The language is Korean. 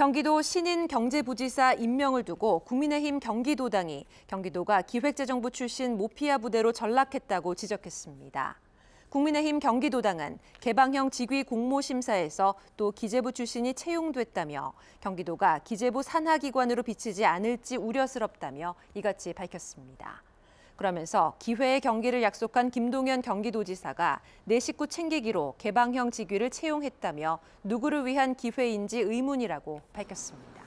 경기도 신인 경제부지사 임명을 두고 국민의힘 경기도당이 경기도가 기획재정부 출신 모피아 부대로 전락했다고 지적했습니다. 국민의힘 경기도당은 개방형 직위 공모 심사에서 또 기재부 출신이 채용됐다며 경기도가 기재부 산하기관으로 비치지 않을지 우려스럽다며 이같이 밝혔습니다. 그러면서 기회의 경기를 약속한 김동현 경기도지사가 내 식구 챙기기로 개방형 직위를 채용했다며 누구를 위한 기회인지 의문이라고 밝혔습니다.